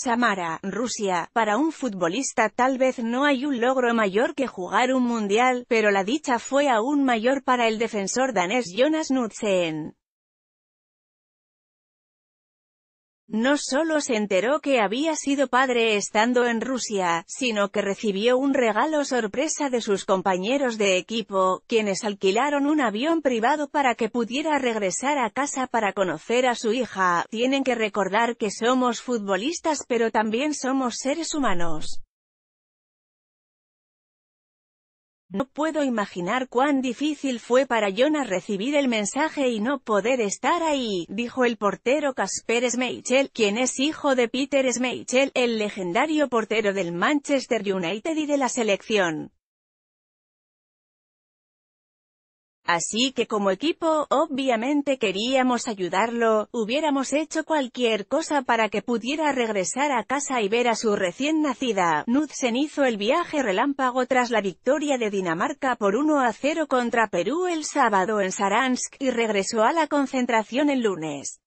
Samara, Rusia, para un futbolista tal vez no hay un logro mayor que jugar un mundial, pero la dicha fue aún mayor para el defensor danés Jonas Knudsen. No solo se enteró que había sido padre estando en Rusia, sino que recibió un regalo sorpresa de sus compañeros de equipo, quienes alquilaron un avión privado para que pudiera regresar a casa para conocer a su hija. Tienen que recordar que somos futbolistas pero también somos seres humanos. No puedo imaginar cuán difícil fue para Jonas recibir el mensaje y no poder estar ahí, dijo el portero Casper Schmeichel, quien es hijo de Peter Schmeichel, el legendario portero del Manchester United y de la selección. Así que como equipo, obviamente queríamos ayudarlo, hubiéramos hecho cualquier cosa para que pudiera regresar a casa y ver a su recién nacida. Knudsen hizo el viaje relámpago tras la victoria de Dinamarca por 1 a 0 contra Perú el sábado en Saransk, y regresó a la concentración el lunes.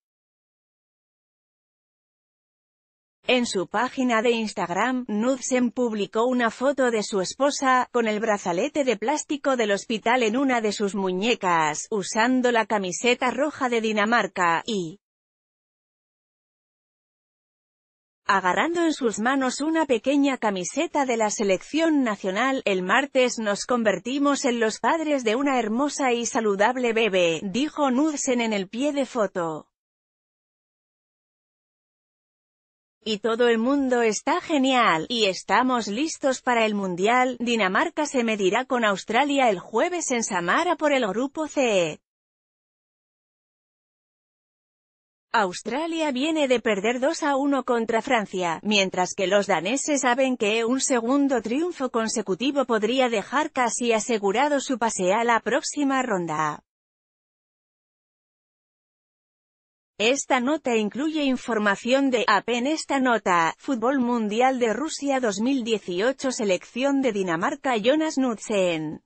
En su página de Instagram, Nudsen publicó una foto de su esposa, con el brazalete de plástico del hospital en una de sus muñecas, usando la camiseta roja de Dinamarca, y agarrando en sus manos una pequeña camiseta de la selección nacional, el martes nos convertimos en los padres de una hermosa y saludable bebé, dijo Nudsen en el pie de foto. Y todo el mundo está genial, y estamos listos para el Mundial. Dinamarca se medirá con Australia el jueves en Samara por el Grupo CE. Australia viene de perder 2 a 1 contra Francia, mientras que los daneses saben que un segundo triunfo consecutivo podría dejar casi asegurado su pase a la próxima ronda. Esta nota incluye información de AP esta nota, Fútbol Mundial de Rusia 2018 Selección de Dinamarca Jonas Nutzen.